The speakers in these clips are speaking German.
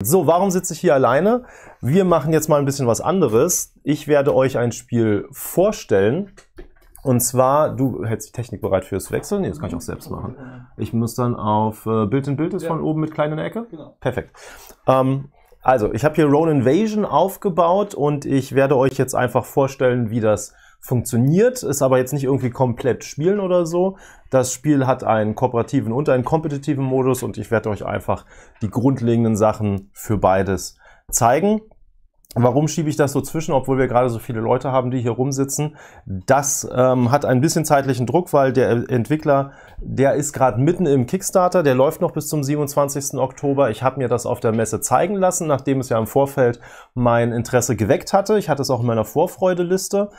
So, warum sitze ich hier alleine? Wir machen jetzt mal ein bisschen was anderes. Ich werde euch ein Spiel vorstellen. Und zwar, du hältst die Technik bereit fürs Wechseln? Nee, das kann ich auch selbst machen. Ich muss dann auf äh, Bild in Bild ist ja. von oben mit klein in der Ecke. Genau. Perfekt. Ähm, also, ich habe hier Rone Invasion aufgebaut und ich werde euch jetzt einfach vorstellen, wie das äh, funktioniert, ist aber jetzt nicht irgendwie komplett spielen oder so. Das Spiel hat einen kooperativen und einen kompetitiven Modus und ich werde euch einfach die grundlegenden Sachen für beides zeigen. Warum schiebe ich das so zwischen, obwohl wir gerade so viele Leute haben, die hier rumsitzen? Das ähm, hat ein bisschen zeitlichen Druck, weil der Entwickler, der ist gerade mitten im Kickstarter, der läuft noch bis zum 27. Oktober. Ich habe mir das auf der Messe zeigen lassen, nachdem es ja im Vorfeld mein Interesse geweckt hatte. Ich hatte es auch in meiner Vorfreudeliste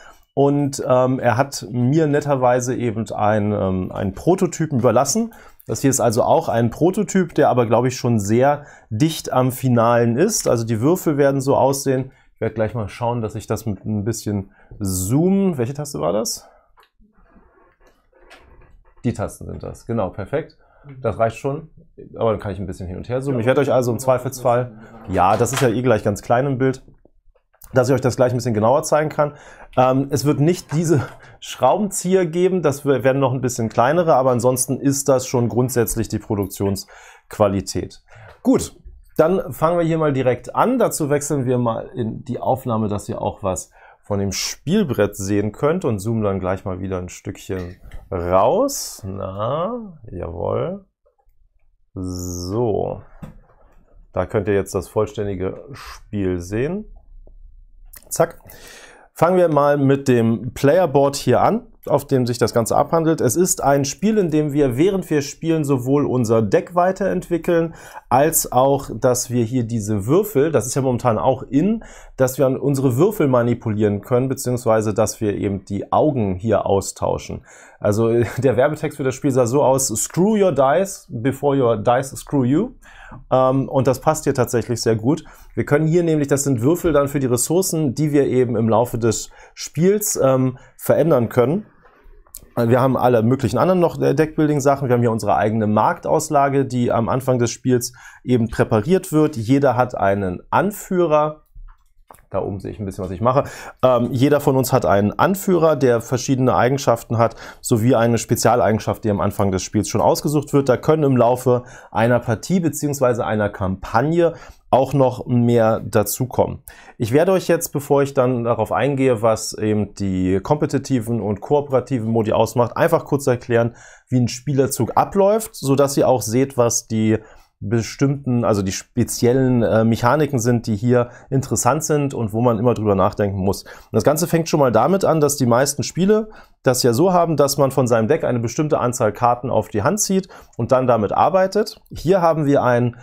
und ähm, er hat mir netterweise eben ein, ähm, einen Prototypen überlassen. Das hier ist also auch ein Prototyp, der aber, glaube ich, schon sehr dicht am Finalen ist. Also die Würfel werden so aussehen. Ich werde gleich mal schauen, dass ich das mit ein bisschen Zoom. Welche Taste war das? Die Tasten sind das. Genau, perfekt. Das reicht schon. Aber dann kann ich ein bisschen hin und her zoomen. Ich werde euch also im Zweifelsfall. Ja, das ist ja eh gleich ganz klein im Bild dass ich euch das gleich ein bisschen genauer zeigen kann. Ähm, es wird nicht diese Schraubenzieher geben, das werden noch ein bisschen kleinere, aber ansonsten ist das schon grundsätzlich die Produktionsqualität. Gut, dann fangen wir hier mal direkt an. Dazu wechseln wir mal in die Aufnahme, dass ihr auch was von dem Spielbrett sehen könnt und zoomen dann gleich mal wieder ein Stückchen raus. Na, jawohl. So, da könnt ihr jetzt das vollständige Spiel sehen. Zack. Fangen wir mal mit dem Playerboard hier an, auf dem sich das Ganze abhandelt. Es ist ein Spiel, in dem wir, während wir spielen, sowohl unser Deck weiterentwickeln, als auch, dass wir hier diese Würfel, das ist ja momentan auch in, dass wir unsere Würfel manipulieren können, beziehungsweise dass wir eben die Augen hier austauschen. Also der Werbetext für das Spiel sah so aus, screw your dice before your dice screw you. Ähm, und das passt hier tatsächlich sehr gut. Wir können hier nämlich, das sind Würfel dann für die Ressourcen, die wir eben im Laufe des Spiels ähm, verändern können. Äh, wir haben alle möglichen anderen noch äh, Deckbuilding-Sachen. Wir haben hier unsere eigene Marktauslage, die am Anfang des Spiels eben präpariert wird. Jeder hat einen Anführer da oben sehe ich ein bisschen, was ich mache. Ähm, jeder von uns hat einen Anführer, der verschiedene Eigenschaften hat, sowie eine Spezialeigenschaft, die am Anfang des Spiels schon ausgesucht wird. Da können im Laufe einer Partie beziehungsweise einer Kampagne auch noch mehr dazukommen. Ich werde euch jetzt, bevor ich dann darauf eingehe, was eben die kompetitiven und kooperativen Modi ausmacht, einfach kurz erklären, wie ein Spielerzug abläuft, sodass ihr auch seht, was die bestimmten, also die speziellen äh, Mechaniken sind, die hier interessant sind und wo man immer drüber nachdenken muss. Und das Ganze fängt schon mal damit an, dass die meisten Spiele das ja so haben, dass man von seinem Deck eine bestimmte Anzahl Karten auf die Hand zieht und dann damit arbeitet. Hier haben wir ein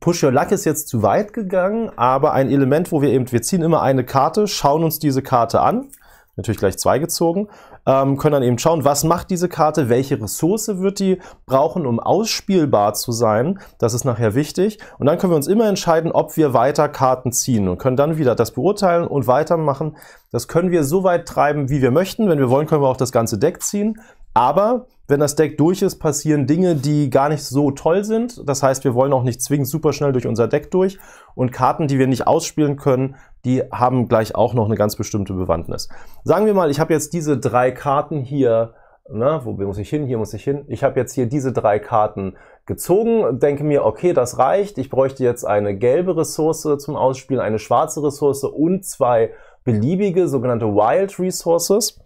Push Your Luck ist jetzt zu weit gegangen, aber ein Element, wo wir eben, wir ziehen immer eine Karte, schauen uns diese Karte an natürlich gleich zwei gezogen, ähm, können dann eben schauen, was macht diese Karte, welche Ressource wird die brauchen, um ausspielbar zu sein. Das ist nachher wichtig. Und dann können wir uns immer entscheiden, ob wir weiter Karten ziehen und können dann wieder das beurteilen und weitermachen. Das können wir so weit treiben, wie wir möchten. Wenn wir wollen, können wir auch das ganze Deck ziehen. Aber wenn das Deck durch ist, passieren Dinge, die gar nicht so toll sind. Das heißt, wir wollen auch nicht zwingend super schnell durch unser Deck durch. Und Karten, die wir nicht ausspielen können, die haben gleich auch noch eine ganz bestimmte Bewandtnis. Sagen wir mal, ich habe jetzt diese drei Karten hier. Na, ne, wo muss ich hin? Hier muss ich hin. Ich habe jetzt hier diese drei Karten gezogen, denke mir, okay, das reicht. Ich bräuchte jetzt eine gelbe Ressource zum Ausspielen, eine schwarze Ressource und zwei beliebige sogenannte Wild Resources.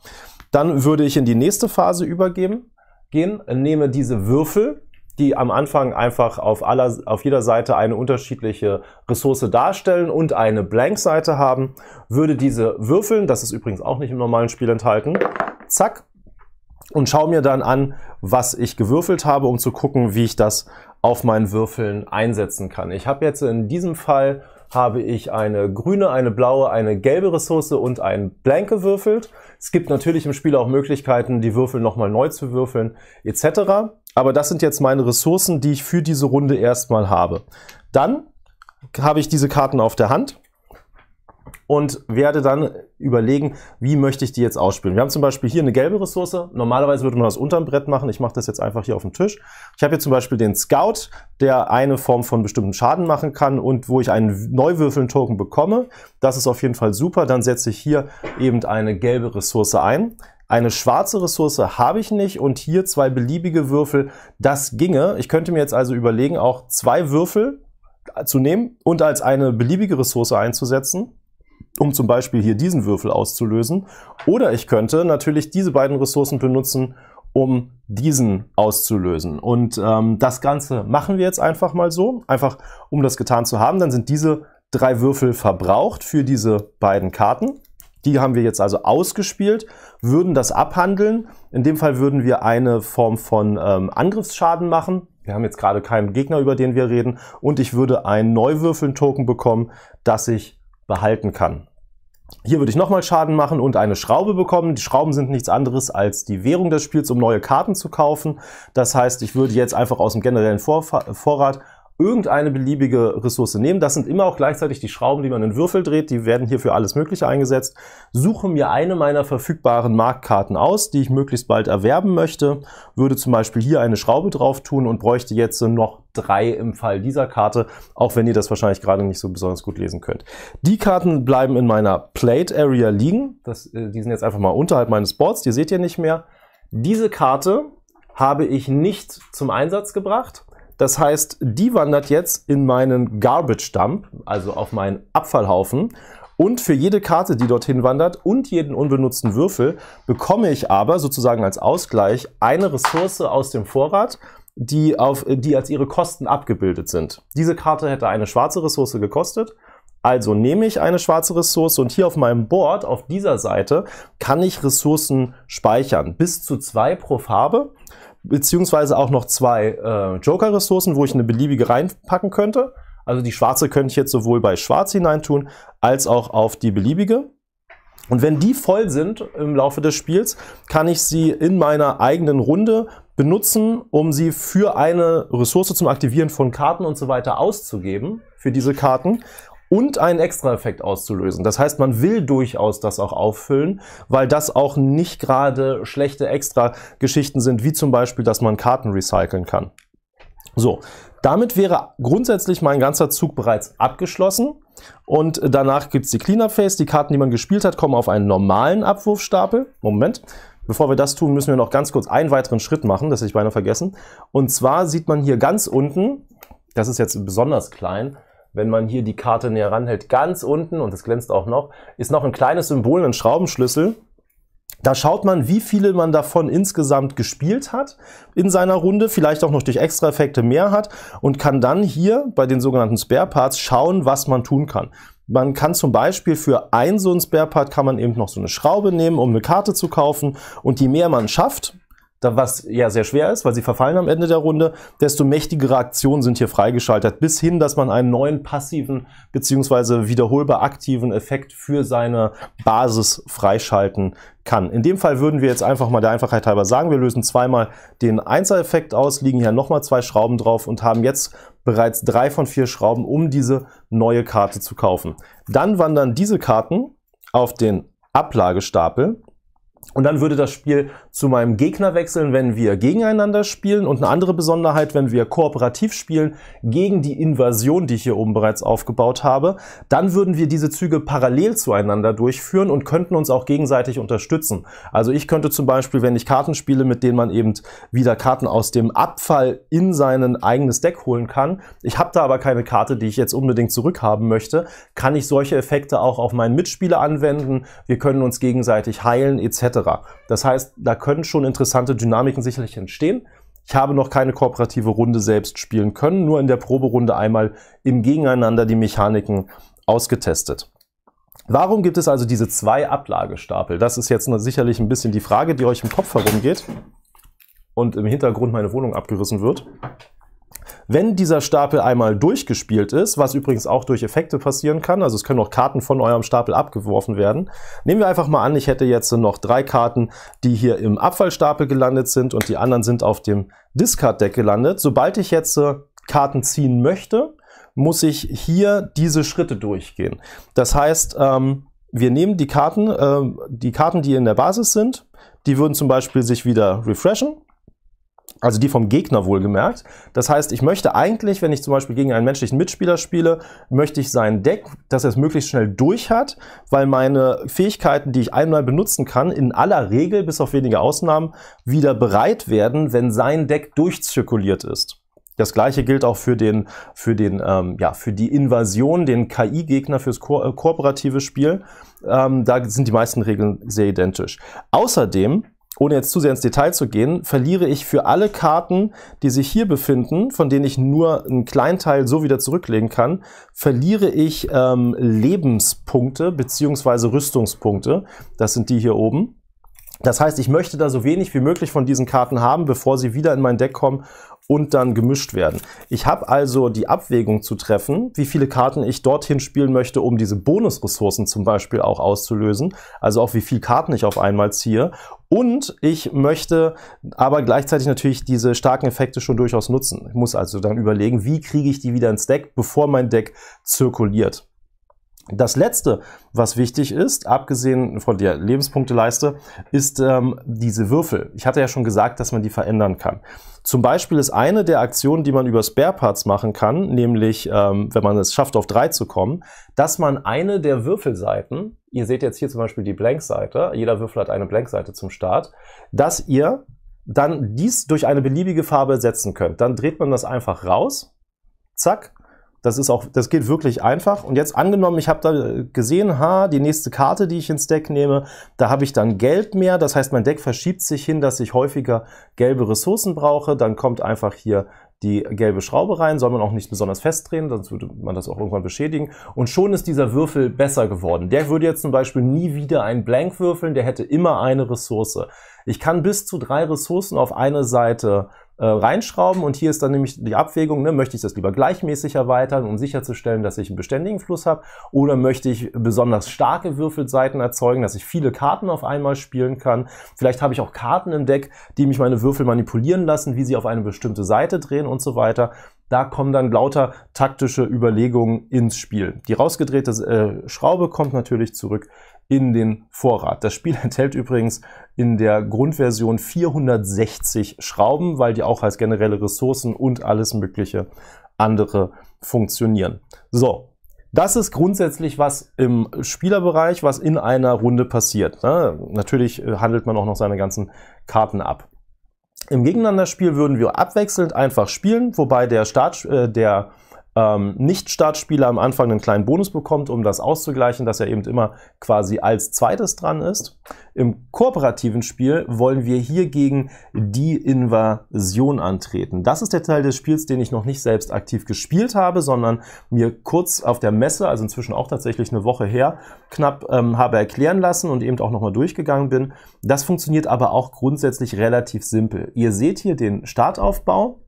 Dann würde ich in die nächste Phase übergeben, gehen, nehme diese Würfel, die am Anfang einfach auf, aller, auf jeder Seite eine unterschiedliche Ressource darstellen und eine Blank-Seite haben, würde diese würfeln, das ist übrigens auch nicht im normalen Spiel enthalten, zack, und schaue mir dann an, was ich gewürfelt habe, um zu gucken, wie ich das auf meinen Würfeln einsetzen kann. Ich habe jetzt in diesem Fall habe ich eine grüne, eine blaue, eine gelbe Ressource und einen Blank gewürfelt. Es gibt natürlich im Spiel auch Möglichkeiten, die Würfel nochmal neu zu würfeln etc. Aber das sind jetzt meine Ressourcen, die ich für diese Runde erstmal habe. Dann habe ich diese Karten auf der Hand und werde dann überlegen, wie möchte ich die jetzt ausspielen. Wir haben zum Beispiel hier eine gelbe Ressource. Normalerweise würde man das unterm Brett machen. Ich mache das jetzt einfach hier auf dem Tisch. Ich habe hier zum Beispiel den Scout, der eine Form von bestimmten Schaden machen kann und wo ich einen Neuwürfeln-Token bekomme. Das ist auf jeden Fall super. Dann setze ich hier eben eine gelbe Ressource ein. Eine schwarze Ressource habe ich nicht und hier zwei beliebige Würfel, das ginge. Ich könnte mir jetzt also überlegen, auch zwei Würfel zu nehmen und als eine beliebige Ressource einzusetzen um zum Beispiel hier diesen Würfel auszulösen. Oder ich könnte natürlich diese beiden Ressourcen benutzen, um diesen auszulösen. Und ähm, das Ganze machen wir jetzt einfach mal so, einfach um das getan zu haben. Dann sind diese drei Würfel verbraucht für diese beiden Karten. Die haben wir jetzt also ausgespielt, würden das abhandeln. In dem Fall würden wir eine Form von ähm, Angriffsschaden machen. Wir haben jetzt gerade keinen Gegner, über den wir reden. Und ich würde einen Neuwürfeln-Token bekommen, dass ich behalten kann. Hier würde ich nochmal Schaden machen und eine Schraube bekommen. Die Schrauben sind nichts anderes als die Währung des Spiels, um neue Karten zu kaufen. Das heißt, ich würde jetzt einfach aus dem generellen Vorrat irgendeine beliebige Ressource nehmen. Das sind immer auch gleichzeitig die Schrauben, die man in Würfel dreht. Die werden hier für alles Mögliche eingesetzt. Suche mir eine meiner verfügbaren Marktkarten aus, die ich möglichst bald erwerben möchte. Würde zum Beispiel hier eine Schraube drauf tun und bräuchte jetzt noch drei im Fall dieser Karte, auch wenn ihr das wahrscheinlich gerade nicht so besonders gut lesen könnt. Die Karten bleiben in meiner Plate Area liegen. Das, äh, die sind jetzt einfach mal unterhalb meines Boards. Die seht ihr nicht mehr. Diese Karte habe ich nicht zum Einsatz gebracht das heißt, die wandert jetzt in meinen Garbage Dump, also auf meinen Abfallhaufen. Und für jede Karte, die dorthin wandert und jeden unbenutzten Würfel, bekomme ich aber sozusagen als Ausgleich eine Ressource aus dem Vorrat, die, auf, die als ihre Kosten abgebildet sind. Diese Karte hätte eine schwarze Ressource gekostet. Also nehme ich eine schwarze Ressource und hier auf meinem Board, auf dieser Seite, kann ich Ressourcen speichern. Bis zu zwei pro Farbe beziehungsweise auch noch zwei äh, Joker-Ressourcen, wo ich eine beliebige reinpacken könnte. Also die schwarze könnte ich jetzt sowohl bei schwarz hineintun, als auch auf die beliebige. Und wenn die voll sind im Laufe des Spiels, kann ich sie in meiner eigenen Runde benutzen, um sie für eine Ressource zum Aktivieren von Karten und so weiter auszugeben, für diese Karten und einen Extra-Effekt auszulösen. Das heißt, man will durchaus das auch auffüllen, weil das auch nicht gerade schlechte Extra-Geschichten sind, wie zum Beispiel, dass man Karten recyceln kann. So, damit wäre grundsätzlich mein ganzer Zug bereits abgeschlossen. Und danach gibt es die Cleanup-Phase. Die Karten, die man gespielt hat, kommen auf einen normalen Abwurfstapel. Moment. Bevor wir das tun, müssen wir noch ganz kurz einen weiteren Schritt machen, das hätte ich beinahe vergessen. Und zwar sieht man hier ganz unten, das ist jetzt besonders klein, wenn man hier die Karte näher ranhält, ganz unten, und das glänzt auch noch, ist noch ein kleines Symbol, ein Schraubenschlüssel. Da schaut man, wie viele man davon insgesamt gespielt hat in seiner Runde, vielleicht auch noch durch Extra-Effekte mehr hat und kann dann hier bei den sogenannten Spare Parts schauen, was man tun kann. Man kann zum Beispiel für ein so ein Spare Part kann man eben noch so eine Schraube nehmen, um eine Karte zu kaufen und je mehr man schafft, was ja sehr schwer ist, weil sie verfallen am Ende der Runde, desto mächtigere Aktionen sind hier freigeschaltet, bis hin, dass man einen neuen passiven bzw. wiederholbar aktiven Effekt für seine Basis freischalten kann. In dem Fall würden wir jetzt einfach mal der Einfachheit halber sagen, wir lösen zweimal den Einzeleffekt aus, liegen hier nochmal zwei Schrauben drauf und haben jetzt bereits drei von vier Schrauben, um diese neue Karte zu kaufen. Dann wandern diese Karten auf den Ablagestapel und dann würde das Spiel zu meinem Gegner wechseln, wenn wir gegeneinander spielen. Und eine andere Besonderheit, wenn wir kooperativ spielen, gegen die Invasion, die ich hier oben bereits aufgebaut habe, dann würden wir diese Züge parallel zueinander durchführen und könnten uns auch gegenseitig unterstützen. Also ich könnte zum Beispiel, wenn ich Karten spiele, mit denen man eben wieder Karten aus dem Abfall in sein eigenes Deck holen kann. Ich habe da aber keine Karte, die ich jetzt unbedingt zurückhaben möchte. Kann ich solche Effekte auch auf meinen Mitspieler anwenden? Wir können uns gegenseitig heilen etc. Das heißt, da können schon interessante Dynamiken sicherlich entstehen. Ich habe noch keine kooperative Runde selbst spielen können, nur in der Proberunde einmal im Gegeneinander die Mechaniken ausgetestet. Warum gibt es also diese zwei Ablagestapel? Das ist jetzt sicherlich ein bisschen die Frage, die euch im Kopf herumgeht und im Hintergrund meine Wohnung abgerissen wird. Wenn dieser Stapel einmal durchgespielt ist, was übrigens auch durch Effekte passieren kann, also es können auch Karten von eurem Stapel abgeworfen werden. Nehmen wir einfach mal an, ich hätte jetzt noch drei Karten, die hier im Abfallstapel gelandet sind und die anderen sind auf dem Discard-Deck gelandet. Sobald ich jetzt äh, Karten ziehen möchte, muss ich hier diese Schritte durchgehen. Das heißt, ähm, wir nehmen die Karten, äh, die Karten, die in der Basis sind, die würden zum Beispiel sich wieder refreshen. Also die vom Gegner wohlgemerkt. Das heißt, ich möchte eigentlich, wenn ich zum Beispiel gegen einen menschlichen Mitspieler spiele, möchte ich sein Deck, dass er es möglichst schnell durch hat, weil meine Fähigkeiten, die ich einmal benutzen kann, in aller Regel, bis auf wenige Ausnahmen, wieder bereit werden, wenn sein Deck durchzirkuliert ist. Das gleiche gilt auch für den, für den, ähm, ja, für die Invasion, den KI-Gegner fürs ko äh, kooperative Spiel. Ähm, da sind die meisten Regeln sehr identisch. Außerdem ohne jetzt zu sehr ins Detail zu gehen, verliere ich für alle Karten, die sich hier befinden, von denen ich nur einen kleinen Teil so wieder zurücklegen kann, verliere ich ähm, Lebenspunkte bzw. Rüstungspunkte. Das sind die hier oben. Das heißt, ich möchte da so wenig wie möglich von diesen Karten haben, bevor sie wieder in mein Deck kommen und dann gemischt werden. Ich habe also die Abwägung zu treffen, wie viele Karten ich dorthin spielen möchte, um diese Bonusressourcen zum Beispiel auch auszulösen, also auch wie viele Karten ich auf einmal ziehe. Und ich möchte aber gleichzeitig natürlich diese starken Effekte schon durchaus nutzen. Ich muss also dann überlegen, wie kriege ich die wieder ins Deck, bevor mein Deck zirkuliert. Das letzte, was wichtig ist, abgesehen von der Lebenspunkteleiste, ist ähm, diese Würfel. Ich hatte ja schon gesagt, dass man die verändern kann. Zum Beispiel ist eine der Aktionen, die man über Spare Parts machen kann, nämlich ähm, wenn man es schafft, auf drei zu kommen, dass man eine der Würfelseiten, ihr seht jetzt hier zum Beispiel die Blank-Seite, jeder Würfel hat eine Blank-Seite zum Start, dass ihr dann dies durch eine beliebige Farbe ersetzen könnt. Dann dreht man das einfach raus, zack, das ist auch, das geht wirklich einfach. Und jetzt angenommen, ich habe da gesehen, ha, die nächste Karte, die ich ins Deck nehme, da habe ich dann Geld mehr. Das heißt, mein Deck verschiebt sich hin, dass ich häufiger gelbe Ressourcen brauche. Dann kommt einfach hier die gelbe Schraube rein, soll man auch nicht besonders festdrehen, sonst würde man das auch irgendwann beschädigen. Und schon ist dieser Würfel besser geworden. Der würde jetzt zum Beispiel nie wieder einen Blank würfeln, der hätte immer eine Ressource. Ich kann bis zu drei Ressourcen auf eine Seite äh, reinschrauben und hier ist dann nämlich die Abwägung, ne, möchte ich das lieber gleichmäßig erweitern, um sicherzustellen, dass ich einen beständigen Fluss habe oder möchte ich besonders starke Würfelseiten erzeugen, dass ich viele Karten auf einmal spielen kann. Vielleicht habe ich auch Karten im Deck, die mich meine Würfel manipulieren lassen, wie sie auf eine bestimmte Seite drehen und so weiter. Da kommen dann lauter taktische Überlegungen ins Spiel. Die rausgedrehte äh, Schraube kommt natürlich zurück in den Vorrat. Das Spiel enthält übrigens in der Grundversion 460 Schrauben, weil die auch als generelle Ressourcen und alles mögliche andere funktionieren. So. Das ist grundsätzlich was im Spielerbereich, was in einer Runde passiert. Ne? Natürlich äh, handelt man auch noch seine ganzen Karten ab. Im Gegeneinanderspiel würden wir abwechselnd einfach spielen, wobei der Start, äh, der ähm, Nicht-Startspieler am Anfang einen kleinen Bonus bekommt, um das auszugleichen, dass er eben immer quasi als zweites dran ist. Im kooperativen Spiel wollen wir hier gegen die Invasion antreten. Das ist der Teil des Spiels, den ich noch nicht selbst aktiv gespielt habe, sondern mir kurz auf der Messe, also inzwischen auch tatsächlich eine Woche her, knapp ähm, habe erklären lassen und eben auch nochmal durchgegangen bin. Das funktioniert aber auch grundsätzlich relativ simpel. Ihr seht hier den Startaufbau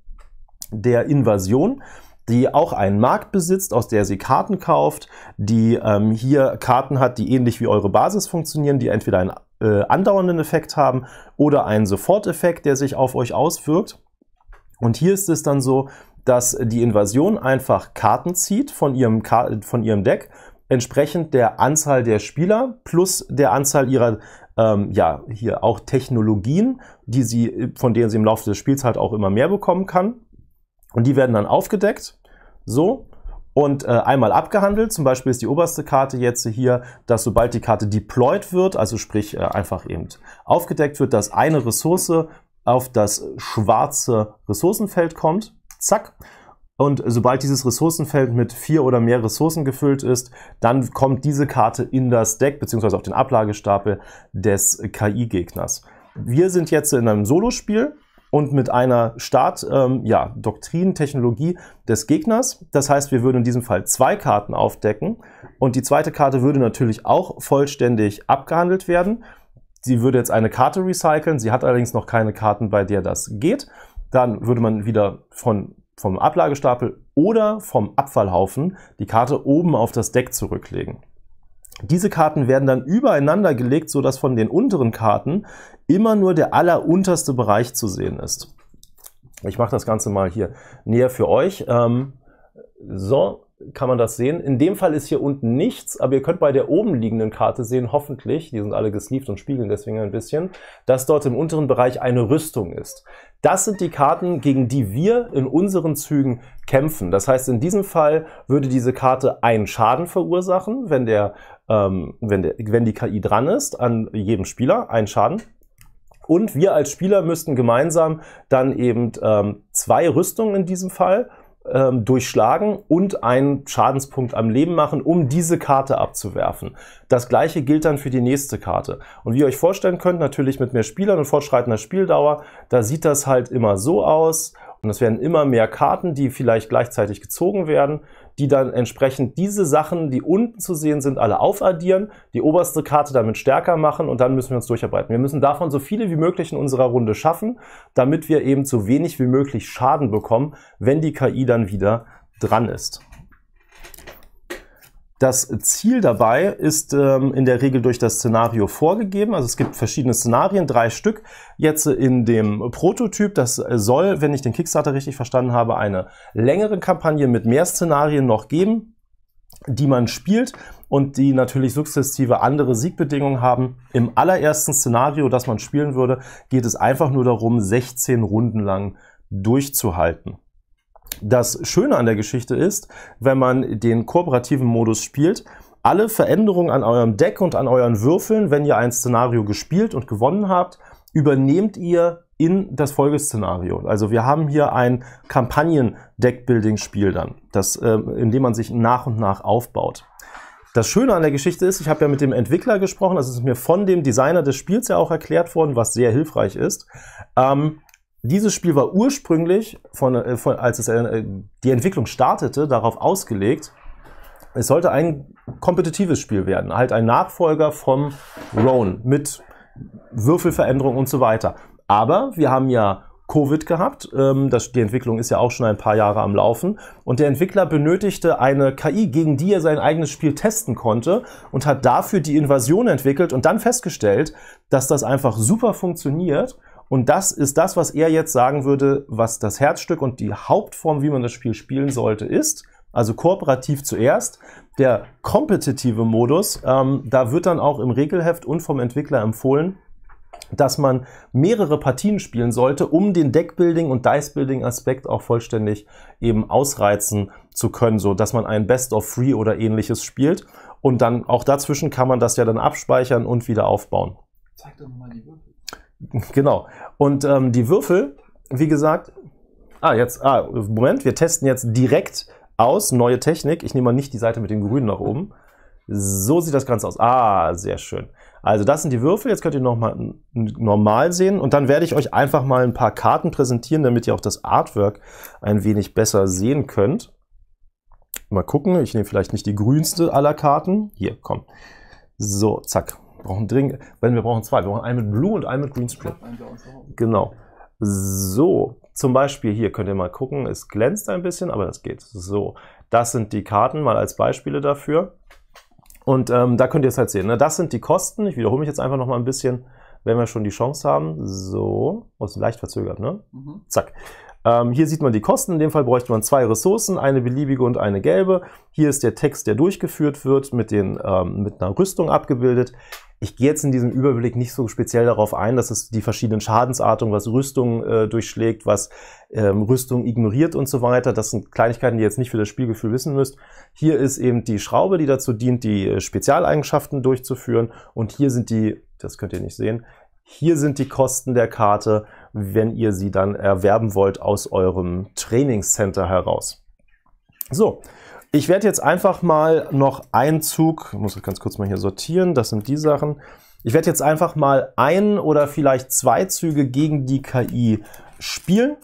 der Invasion die auch einen Markt besitzt, aus der sie Karten kauft, die ähm, hier Karten hat, die ähnlich wie eure Basis funktionieren, die entweder einen äh, andauernden Effekt haben oder einen Soforteffekt, der sich auf euch auswirkt. Und hier ist es dann so, dass die Invasion einfach Karten zieht von ihrem, Ka von ihrem Deck, entsprechend der Anzahl der Spieler plus der Anzahl ihrer, ähm, ja, hier auch Technologien, die sie, von denen sie im Laufe des Spiels halt auch immer mehr bekommen kann. Und die werden dann aufgedeckt so und äh, einmal abgehandelt. Zum Beispiel ist die oberste Karte jetzt hier, dass sobald die Karte deployed wird, also sprich äh, einfach eben aufgedeckt wird, dass eine Ressource auf das schwarze Ressourcenfeld kommt. Zack. Und sobald dieses Ressourcenfeld mit vier oder mehr Ressourcen gefüllt ist, dann kommt diese Karte in das Deck bzw. auf den Ablagestapel des KI-Gegners. Wir sind jetzt in einem Solospiel und mit einer Startdoktrin, ähm, ja, Doktrin, Technologie des Gegners. Das heißt, wir würden in diesem Fall zwei Karten aufdecken und die zweite Karte würde natürlich auch vollständig abgehandelt werden. Sie würde jetzt eine Karte recyceln, sie hat allerdings noch keine Karten, bei der das geht. Dann würde man wieder von, vom Ablagestapel oder vom Abfallhaufen die Karte oben auf das Deck zurücklegen. Diese Karten werden dann übereinander gelegt, sodass von den unteren Karten immer nur der allerunterste Bereich zu sehen ist. Ich mache das Ganze mal hier näher für euch. Ähm, so kann man das sehen. In dem Fall ist hier unten nichts, aber ihr könnt bei der oben liegenden Karte sehen, hoffentlich, die sind alle gesleeved und spiegeln deswegen ein bisschen, dass dort im unteren Bereich eine Rüstung ist. Das sind die Karten, gegen die wir in unseren Zügen kämpfen. Das heißt, in diesem Fall würde diese Karte einen Schaden verursachen, wenn der ähm, wenn, der, wenn die KI dran ist, an jedem Spieler einen Schaden. Und wir als Spieler müssten gemeinsam dann eben ähm, zwei Rüstungen in diesem Fall ähm, durchschlagen und einen Schadenspunkt am Leben machen, um diese Karte abzuwerfen. Das gleiche gilt dann für die nächste Karte. Und wie ihr euch vorstellen könnt, natürlich mit mehr Spielern und fortschreitender Spieldauer, da sieht das halt immer so aus und es werden immer mehr Karten, die vielleicht gleichzeitig gezogen werden, die dann entsprechend diese Sachen, die unten zu sehen sind, alle aufaddieren, die oberste Karte damit stärker machen und dann müssen wir uns durcharbeiten. Wir müssen davon so viele wie möglich in unserer Runde schaffen, damit wir eben so wenig wie möglich Schaden bekommen, wenn die KI dann wieder dran ist. Das Ziel dabei ist ähm, in der Regel durch das Szenario vorgegeben. Also es gibt verschiedene Szenarien, drei Stück. Jetzt in dem Prototyp, das soll, wenn ich den Kickstarter richtig verstanden habe, eine längere Kampagne mit mehr Szenarien noch geben, die man spielt und die natürlich sukzessive andere Siegbedingungen haben. Im allerersten Szenario, das man spielen würde, geht es einfach nur darum, 16 Runden lang durchzuhalten. Das Schöne an der Geschichte ist, wenn man den kooperativen Modus spielt, alle Veränderungen an eurem Deck und an euren Würfeln, wenn ihr ein Szenario gespielt und gewonnen habt, übernehmt ihr in das Folgeszenario. Also wir haben hier ein Kampagnen-Deckbuilding-Spiel dann, das, äh, in dem man sich nach und nach aufbaut. Das Schöne an der Geschichte ist, ich habe ja mit dem Entwickler gesprochen, das ist mir von dem Designer des Spiels ja auch erklärt worden, was sehr hilfreich ist. Ähm, dieses Spiel war ursprünglich, von, äh, von als es äh, die Entwicklung startete, darauf ausgelegt, es sollte ein kompetitives Spiel werden, halt ein Nachfolger vom Roan mit Würfelveränderung und so weiter. Aber wir haben ja Covid gehabt. Ähm, das, die Entwicklung ist ja auch schon ein paar Jahre am Laufen. Und der Entwickler benötigte eine KI, gegen die er sein eigenes Spiel testen konnte und hat dafür die Invasion entwickelt und dann festgestellt, dass das einfach super funktioniert und das ist das, was er jetzt sagen würde, was das Herzstück und die Hauptform, wie man das Spiel spielen sollte, ist. Also kooperativ zuerst. Der kompetitive Modus, ähm, da wird dann auch im Regelheft und vom Entwickler empfohlen, dass man mehrere Partien spielen sollte, um den Deckbuilding und Dicebuilding Aspekt auch vollständig eben ausreizen zu können, so dass man ein Best of Free oder ähnliches spielt und dann auch dazwischen kann man das ja dann abspeichern und wieder aufbauen. Zeig doch mal die Würfel. Genau. Und ähm, die Würfel, wie gesagt, ah, jetzt, ah, Moment, wir testen jetzt direkt aus, neue Technik. Ich nehme mal nicht die Seite mit dem Grünen nach oben. So sieht das Ganze aus. Ah, sehr schön. Also das sind die Würfel, jetzt könnt ihr nochmal normal sehen und dann werde ich euch einfach mal ein paar Karten präsentieren, damit ihr auch das Artwork ein wenig besser sehen könnt. Mal gucken, ich nehme vielleicht nicht die grünste aller Karten. Hier, komm. So, zack brauchen dringend, wenn wir brauchen zwei. Wir brauchen einen mit Blue und einen mit Green Strip. Genau. So, zum Beispiel hier könnt ihr mal gucken, es glänzt ein bisschen, aber das geht. So, das sind die Karten mal als Beispiele dafür. Und ähm, da könnt ihr es halt sehen. Ne? Das sind die Kosten. Ich wiederhole mich jetzt einfach noch mal ein bisschen, wenn wir schon die Chance haben. So, oh, ist leicht verzögert, ne? Mhm. Zack. Ähm, hier sieht man die Kosten. In dem Fall bräuchte man zwei Ressourcen, eine beliebige und eine gelbe. Hier ist der Text, der durchgeführt wird, mit, den, ähm, mit einer Rüstung abgebildet. Ich gehe jetzt in diesem Überblick nicht so speziell darauf ein, dass es die verschiedenen Schadensarten, was Rüstung äh, durchschlägt, was ähm, Rüstung ignoriert und so weiter. Das sind Kleinigkeiten, die ihr jetzt nicht für das Spielgefühl wissen müsst. Hier ist eben die Schraube, die dazu dient, die äh, Spezialeigenschaften durchzuführen. Und hier sind die, das könnt ihr nicht sehen, hier sind die Kosten der Karte, wenn ihr sie dann erwerben wollt aus eurem Trainingscenter heraus. So, ich werde jetzt einfach mal noch einen Zug, muss ich ganz kurz mal hier sortieren, das sind die Sachen. Ich werde jetzt einfach mal ein oder vielleicht zwei Züge gegen die KI spielen,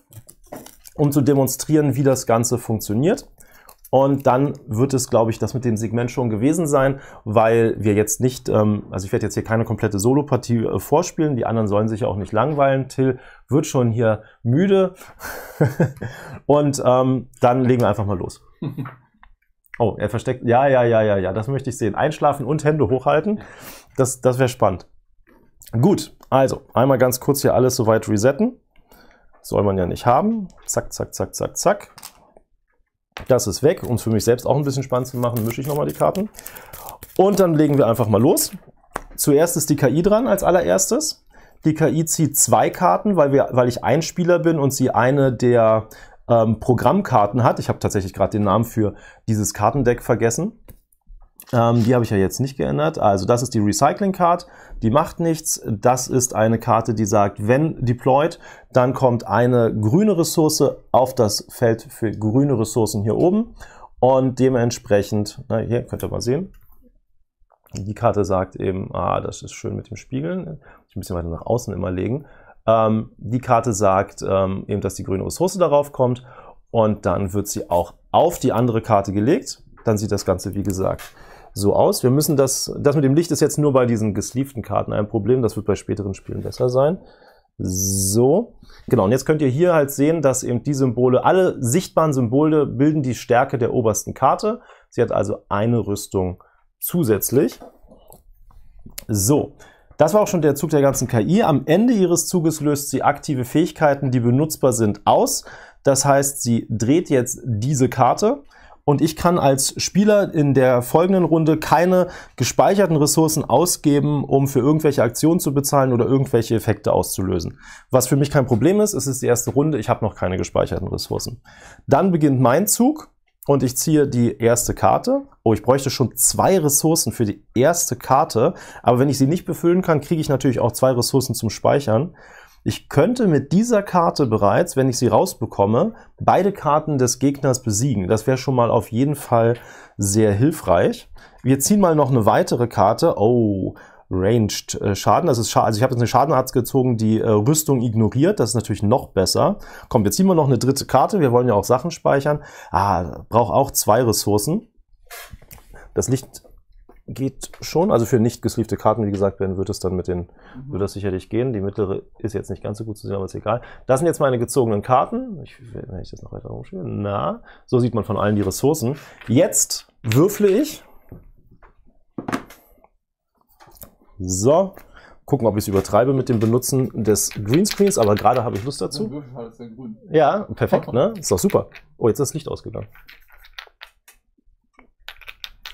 um zu demonstrieren, wie das Ganze funktioniert. Und dann wird es, glaube ich, das mit dem Segment schon gewesen sein, weil wir jetzt nicht, ähm, also ich werde jetzt hier keine komplette Solopartie äh, vorspielen, die anderen sollen sich auch nicht langweilen. Till wird schon hier müde. Und ähm, dann legen wir einfach mal los. Oh, er versteckt. Ja, ja, ja, ja, ja. Das möchte ich sehen. Einschlafen und Hände hochhalten. Das, das wäre spannend. Gut, also einmal ganz kurz hier alles soweit resetten. Soll man ja nicht haben. Zack, zack, zack, zack, zack. Das ist weg. Um es für mich selbst auch ein bisschen spannend zu machen, mische ich nochmal die Karten. Und dann legen wir einfach mal los. Zuerst ist die KI dran als allererstes. Die KI zieht zwei Karten, weil, wir, weil ich ein Spieler bin und sie eine der ähm, Programmkarten hat. Ich habe tatsächlich gerade den Namen für dieses Kartendeck vergessen. Ähm, die habe ich ja jetzt nicht geändert. Also das ist die Recycling Card, die macht nichts. Das ist eine Karte, die sagt, wenn deployed, dann kommt eine grüne Ressource auf das Feld für grüne Ressourcen hier oben. Und dementsprechend, na, hier könnt ihr mal sehen, die Karte sagt eben, ah, das ist schön mit dem Spiegeln. Ich ein bisschen weiter nach außen immer legen. Ähm, die Karte sagt ähm, eben, dass die grüne Ressource darauf kommt und dann wird sie auch auf die andere Karte gelegt. Dann sieht das Ganze, wie gesagt, so aus. Wir müssen das, das mit dem Licht ist jetzt nur bei diesen gesleeften Karten ein Problem. Das wird bei späteren Spielen besser sein. So, genau. Und jetzt könnt ihr hier halt sehen, dass eben die Symbole, alle sichtbaren Symbole bilden die Stärke der obersten Karte. Sie hat also eine Rüstung zusätzlich. So, das war auch schon der Zug der ganzen KI. Am Ende ihres Zuges löst sie aktive Fähigkeiten, die benutzbar sind, aus. Das heißt, sie dreht jetzt diese Karte. Und ich kann als Spieler in der folgenden Runde keine gespeicherten Ressourcen ausgeben, um für irgendwelche Aktionen zu bezahlen oder irgendwelche Effekte auszulösen. Was für mich kein Problem ist, es ist die erste Runde, ich habe noch keine gespeicherten Ressourcen. Dann beginnt mein Zug und ich ziehe die erste Karte. Oh, ich bräuchte schon zwei Ressourcen für die erste Karte. Aber wenn ich sie nicht befüllen kann, kriege ich natürlich auch zwei Ressourcen zum Speichern. Ich könnte mit dieser Karte bereits, wenn ich sie rausbekomme, beide Karten des Gegners besiegen. Das wäre schon mal auf jeden Fall sehr hilfreich. Wir ziehen mal noch eine weitere Karte. Oh, Ranged äh, Schaden. Das ist Scha also ich habe jetzt eine Schadenarzt gezogen, die äh, Rüstung ignoriert. Das ist natürlich noch besser. Komm, jetzt ziehen mal noch eine dritte Karte. Wir wollen ja auch Sachen speichern. Ah, braucht auch zwei Ressourcen. Das Licht geht schon. Also für nicht gesleevte Karten, wie gesagt, werden, wird es dann mit den, mhm. wird das sicherlich gehen. Die mittlere ist jetzt nicht ganz so gut zu sehen, aber ist egal. Das sind jetzt meine gezogenen Karten. Ich, wenn ich das noch weiter rumschiebe. Na, so sieht man von allen die Ressourcen. Jetzt würfle ich So, gucken, ob ich es übertreibe mit dem Benutzen des Greenscreens, aber gerade habe ich Lust dazu. Halt ja, perfekt, ne? Ist doch super. Oh, jetzt ist das Licht ausgegangen.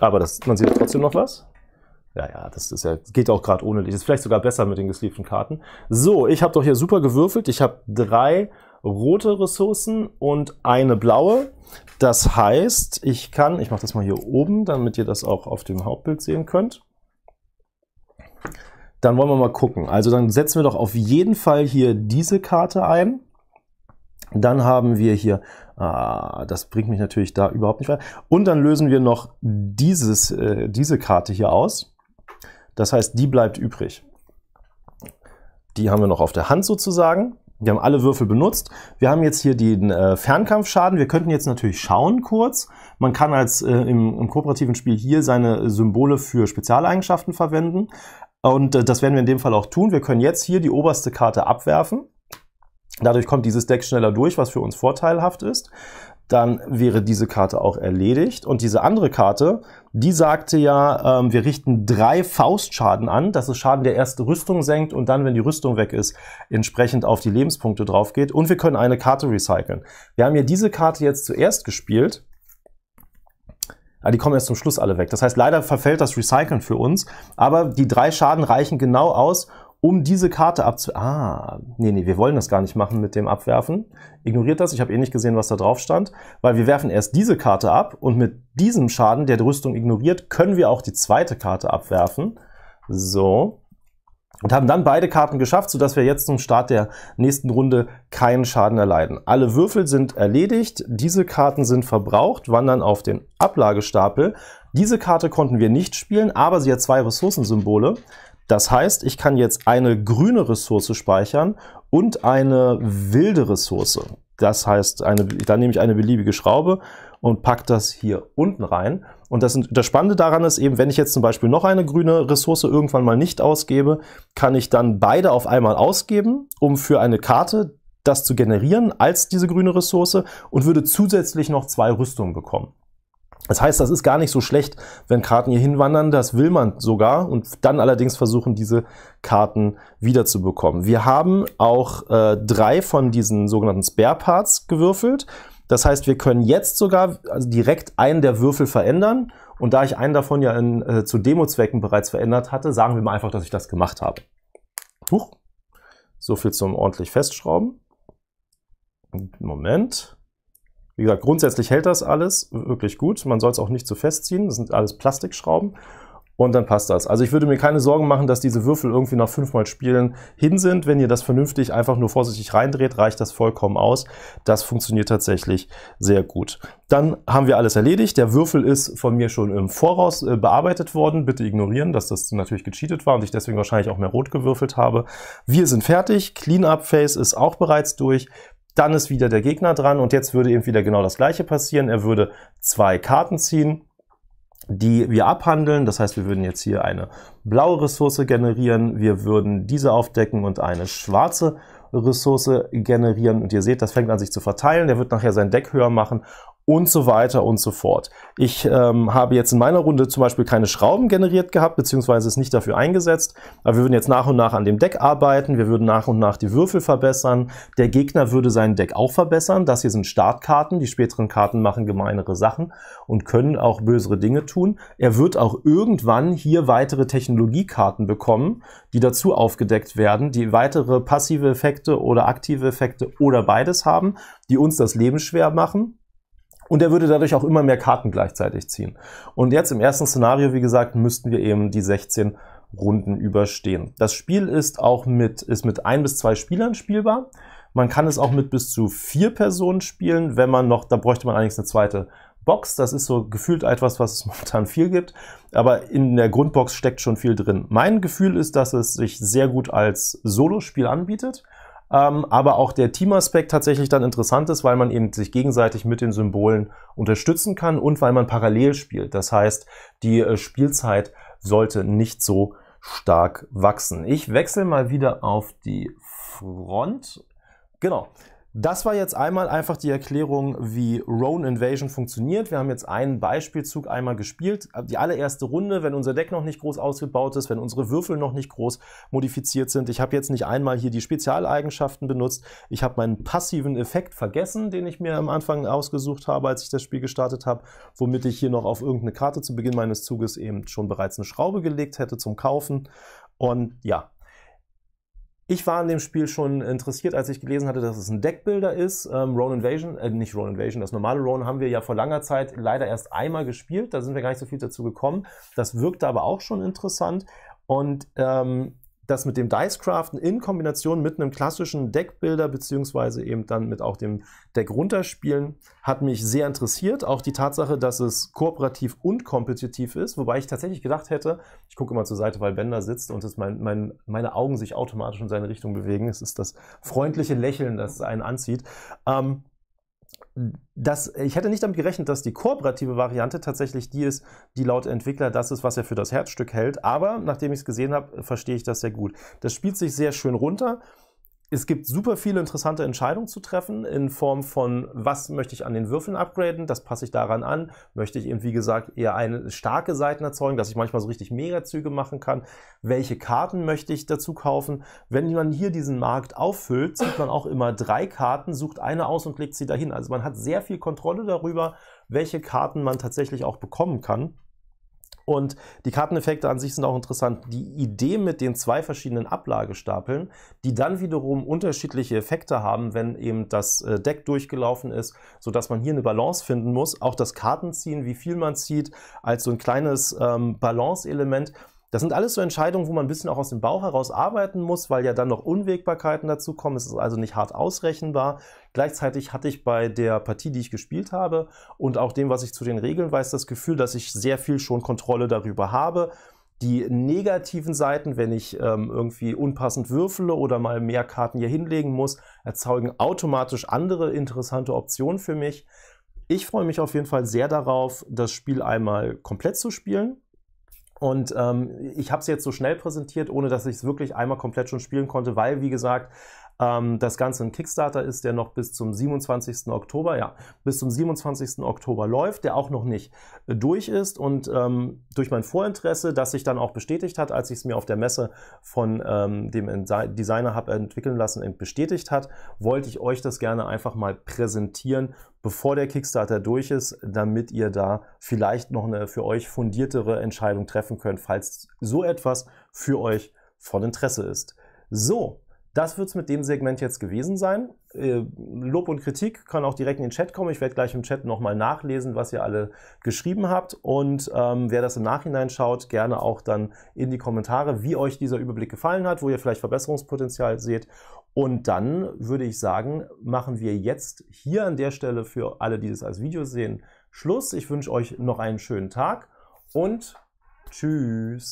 Aber das, man sieht trotzdem noch was. Ja, ja, das ist ja, geht auch gerade ohne Licht. Ist vielleicht sogar besser mit den gesleevten Karten. So, ich habe doch hier super gewürfelt. Ich habe drei rote Ressourcen und eine blaue. Das heißt, ich kann, ich mache das mal hier oben, damit ihr das auch auf dem Hauptbild sehen könnt. Dann wollen wir mal gucken. Also dann setzen wir doch auf jeden Fall hier diese Karte ein. Dann haben wir hier, ah, das bringt mich natürlich da überhaupt nicht weiter. Und dann lösen wir noch dieses, äh, diese Karte hier aus. Das heißt, die bleibt übrig. Die haben wir noch auf der Hand sozusagen. Wir haben alle Würfel benutzt. Wir haben jetzt hier den äh, Fernkampfschaden. Wir könnten jetzt natürlich schauen kurz. Man kann als äh, im, im, kooperativen Spiel hier seine Symbole für Spezialeigenschaften verwenden. Und äh, das werden wir in dem Fall auch tun. Wir können jetzt hier die oberste Karte abwerfen. Dadurch kommt dieses Deck schneller durch, was für uns vorteilhaft ist. Dann wäre diese Karte auch erledigt. Und diese andere Karte, die sagte ja, ähm, wir richten drei Faustschaden an. Das ist Schaden, der erst Rüstung senkt und dann, wenn die Rüstung weg ist, entsprechend auf die Lebenspunkte drauf geht. Und wir können eine Karte recyceln. Wir haben ja diese Karte jetzt zuerst gespielt. Aber ah, die kommen erst zum Schluss alle weg. Das heißt, leider verfällt das Recyceln für uns, aber die drei Schaden reichen genau aus, um diese Karte abzu... Ah, nee, nee, wir wollen das gar nicht machen mit dem Abwerfen. Ignoriert das, ich habe eh nicht gesehen, was da drauf stand, weil wir werfen erst diese Karte ab und mit diesem Schaden, der die Rüstung ignoriert, können wir auch die zweite Karte abwerfen. So, und haben dann beide Karten geschafft, sodass wir jetzt zum Start der nächsten Runde keinen Schaden erleiden. Alle Würfel sind erledigt, diese Karten sind verbraucht, wandern auf den Ablagestapel. Diese Karte konnten wir nicht spielen, aber sie hat zwei Ressourcensymbole. Das heißt, ich kann jetzt eine grüne Ressource speichern und eine wilde Ressource. Das heißt, eine, dann nehme ich eine beliebige Schraube und packe das hier unten rein. Und das, das Spannende daran ist eben, wenn ich jetzt zum Beispiel noch eine grüne Ressource irgendwann mal nicht ausgebe, kann ich dann beide auf einmal ausgeben, um für eine Karte das zu generieren als diese grüne Ressource und würde zusätzlich noch zwei Rüstungen bekommen. Das heißt, das ist gar nicht so schlecht, wenn Karten hier hinwandern. Das will man sogar und dann allerdings versuchen, diese Karten wiederzubekommen. Wir haben auch äh, drei von diesen sogenannten Spare Parts gewürfelt. Das heißt, wir können jetzt sogar also direkt einen der Würfel verändern. Und da ich einen davon ja in, äh, zu Demozwecken bereits verändert hatte, sagen wir mal einfach, dass ich das gemacht habe. Huch. So viel zum ordentlich festschrauben. Moment. Wie gesagt, grundsätzlich hält das alles wirklich gut. Man soll es auch nicht zu so festziehen. Das sind alles Plastikschrauben und dann passt das. Also ich würde mir keine Sorgen machen, dass diese Würfel irgendwie nach fünfmal Spielen hin sind. Wenn ihr das vernünftig einfach nur vorsichtig reindreht, reicht das vollkommen aus. Das funktioniert tatsächlich sehr gut. Dann haben wir alles erledigt. Der Würfel ist von mir schon im Voraus äh, bearbeitet worden. Bitte ignorieren, dass das natürlich gecheatet war und ich deswegen wahrscheinlich auch mehr rot gewürfelt habe. Wir sind fertig. Cleanup phase ist auch bereits durch. Dann ist wieder der Gegner dran und jetzt würde eben wieder genau das gleiche passieren. Er würde zwei Karten ziehen die wir abhandeln. Das heißt, wir würden jetzt hier eine blaue Ressource generieren, wir würden diese aufdecken und eine schwarze Ressource generieren. Und ihr seht, das fängt an sich zu verteilen. Der wird nachher sein Deck höher machen und so weiter und so fort. Ich ähm, habe jetzt in meiner Runde zum Beispiel keine Schrauben generiert gehabt, beziehungsweise es nicht dafür eingesetzt. Aber wir würden jetzt nach und nach an dem Deck arbeiten, wir würden nach und nach die Würfel verbessern, der Gegner würde sein Deck auch verbessern. Das hier sind Startkarten, die späteren Karten machen gemeinere Sachen und können auch bösere Dinge tun. Er wird auch irgendwann hier weitere Technologiekarten bekommen, die dazu aufgedeckt werden, die weitere passive Effekte oder aktive Effekte oder beides haben, die uns das Leben schwer machen und er würde dadurch auch immer mehr Karten gleichzeitig ziehen. Und jetzt im ersten Szenario, wie gesagt, müssten wir eben die 16 Runden überstehen. Das Spiel ist auch mit, ist mit ein bis zwei Spielern spielbar. Man kann es auch mit bis zu vier Personen spielen, wenn man noch, da bräuchte man allerdings eine zweite Box. Das ist so gefühlt etwas, was es momentan viel gibt. Aber in der Grundbox steckt schon viel drin. Mein Gefühl ist, dass es sich sehr gut als Solospiel anbietet ähm, aber auch der Teamaspekt tatsächlich dann interessant ist, weil man eben sich gegenseitig mit den Symbolen unterstützen kann und weil man parallel spielt. Das heißt, die äh, Spielzeit sollte nicht so stark wachsen. Ich wechsle mal wieder auf die Front. Genau. Das war jetzt einmal einfach die Erklärung, wie Roan Invasion funktioniert. Wir haben jetzt einen Beispielzug einmal gespielt. Die allererste Runde, wenn unser Deck noch nicht groß ausgebaut ist, wenn unsere Würfel noch nicht groß modifiziert sind. Ich habe jetzt nicht einmal hier die Spezialeigenschaften benutzt. Ich habe meinen passiven Effekt vergessen, den ich mir am Anfang ausgesucht habe, als ich das Spiel gestartet habe, womit ich hier noch auf irgendeine Karte zu Beginn meines Zuges eben schon bereits eine Schraube gelegt hätte zum Kaufen. Und ja, ich war an dem Spiel schon interessiert, als ich gelesen hatte, dass es ein Deckbilder ist. Ähm, Ronin Invasion, äh, nicht Ronin Invasion, das normale Rone haben wir ja vor langer Zeit leider erst einmal gespielt. Da sind wir gar nicht so viel dazu gekommen. Das wirkte aber auch schon interessant. Und ähm, das mit dem Dicecraften in Kombination mit einem klassischen Deckbilder beziehungsweise eben dann mit auch dem Deck runterspielen hat mich sehr interessiert. Auch die Tatsache, dass es kooperativ und kompetitiv ist, wobei ich tatsächlich gedacht hätte, ich gucke immer zur Seite, weil Bender sitzt und es mein, mein, meine Augen sich automatisch in seine Richtung bewegen. Es ist das freundliche Lächeln, das einen anzieht. Ähm, das, ich hätte nicht damit gerechnet, dass die kooperative Variante tatsächlich die ist, die laut Entwickler das ist, was er für das Herzstück hält. Aber nachdem ich es gesehen habe, verstehe ich das sehr gut. Das spielt sich sehr schön runter es gibt super viele interessante Entscheidungen zu treffen in Form von, was möchte ich an den Würfeln upgraden, das passe ich daran an, möchte ich eben, wie gesagt, eher eine starke Seiten erzeugen, dass ich manchmal so richtig Megazüge machen kann, welche Karten möchte ich dazu kaufen. Wenn man hier diesen Markt auffüllt, zieht man auch immer drei Karten, sucht eine aus und legt sie dahin. Also man hat sehr viel Kontrolle darüber, welche Karten man tatsächlich auch bekommen kann. Und die Karteneffekte an sich sind auch interessant. Die Idee mit den zwei verschiedenen Ablagestapeln, die dann wiederum unterschiedliche Effekte haben, wenn eben das äh, Deck durchgelaufen ist, sodass man hier eine Balance finden muss. Auch das Kartenziehen, wie viel man zieht, als so ein kleines ähm, Balanceelement, das sind alles so Entscheidungen, wo man ein bisschen auch aus dem Bauch heraus arbeiten muss, weil ja dann noch Unwägbarkeiten dazukommen. Es ist also nicht hart ausrechenbar. Gleichzeitig hatte ich bei der Partie, die ich gespielt habe und auch dem, was ich zu den Regeln weiß, das Gefühl, dass ich sehr viel schon Kontrolle darüber habe. Die negativen Seiten, wenn ich ähm, irgendwie unpassend würfele oder mal mehr Karten hier hinlegen muss, erzeugen automatisch andere interessante Optionen für mich. Ich freue mich auf jeden Fall sehr darauf, das Spiel einmal komplett zu spielen und ähm, ich habe es jetzt so schnell präsentiert, ohne dass ich es wirklich einmal komplett schon spielen konnte, weil, wie gesagt, ähm, das Ganze ein Kickstarter ist, der noch bis zum 27. Oktober, ja, bis zum 27. Oktober läuft, der auch noch nicht äh, durch ist und ähm, durch mein Vorinteresse, das sich dann auch bestätigt hat, als ich es mir auf der Messe von ähm, dem Designer habe entwickeln lassen bestätigt hat, wollte ich euch das gerne einfach mal präsentieren, bevor der Kickstarter durch ist, damit ihr da vielleicht noch eine für euch fundiertere Entscheidung treffen könnt, falls so etwas für euch von Interesse ist. So, das wird es mit dem Segment jetzt gewesen sein. Äh, Lob und Kritik kann auch direkt in den Chat kommen. Ich werde gleich im Chat nochmal nachlesen, was ihr alle geschrieben habt. Und ähm, wer das im Nachhinein schaut, gerne auch dann in die Kommentare, wie euch dieser Überblick gefallen hat, wo ihr vielleicht Verbesserungspotenzial seht. Und dann würde ich sagen, machen wir jetzt hier an der Stelle für alle, die das als Video sehen, Schluss. Ich wünsche euch noch einen schönen Tag und tschüss.